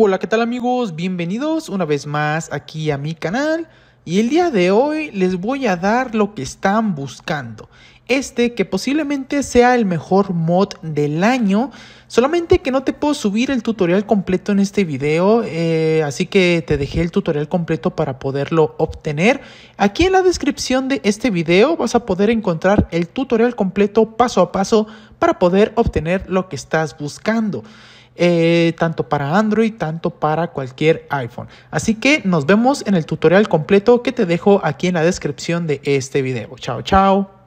Hola, ¿qué tal amigos? Bienvenidos una vez más aquí a mi canal y el día de hoy les voy a dar lo que están buscando este que posiblemente sea el mejor mod del año. Solamente que no te puedo subir el tutorial completo en este video, eh, así que te dejé el tutorial completo para poderlo obtener. Aquí en la descripción de este video vas a poder encontrar el tutorial completo paso a paso para poder obtener lo que estás buscando. Eh, tanto para Android, tanto para cualquier iPhone. Así que nos vemos en el tutorial completo que te dejo aquí en la descripción de este video. Chao, chao.